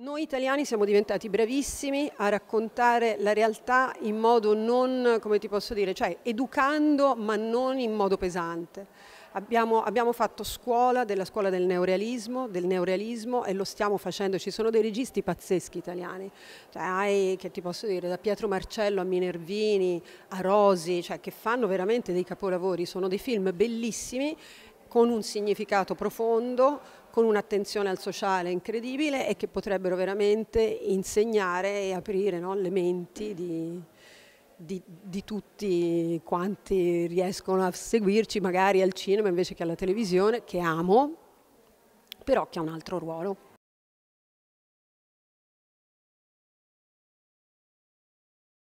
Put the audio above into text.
Noi italiani siamo diventati bravissimi a raccontare la realtà in modo non, come ti posso dire, cioè educando ma non in modo pesante. Abbiamo, abbiamo, fatto scuola della scuola del neorealismo, del neorealismo e lo stiamo facendo, ci sono dei registi pazzeschi italiani, cioè, hai, che ti posso dire, da Pietro Marcello a Minervini, a Rosi, cioè, che fanno veramente dei capolavori, sono dei film bellissimi con un significato profondo, con un'attenzione al sociale incredibile e che potrebbero veramente insegnare e aprire no, le menti di, di, di, tutti quanti riescono a seguirci magari al cinema invece che alla televisione, che amo, però che ha un altro ruolo.